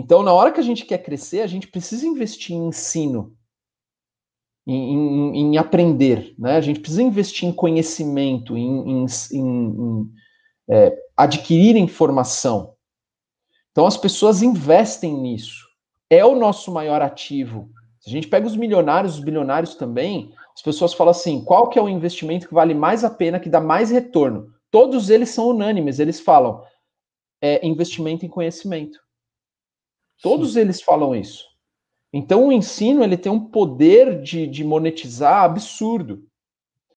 Então, na hora que a gente quer crescer, a gente precisa investir em ensino, em, em, em aprender, né? A gente precisa investir em conhecimento, em, em é, adquirir informação. Então, as pessoas investem nisso. É o nosso maior ativo. Se a gente pega os milionários, os bilionários também, as pessoas falam assim: qual que é o investimento que vale mais a pena, que dá mais retorno? Todos eles são unânimes, eles falam: é investimento em conhecimento. Todos Sim. eles falam isso. Então o ensino ele tem um poder de, de monetizar absurdo.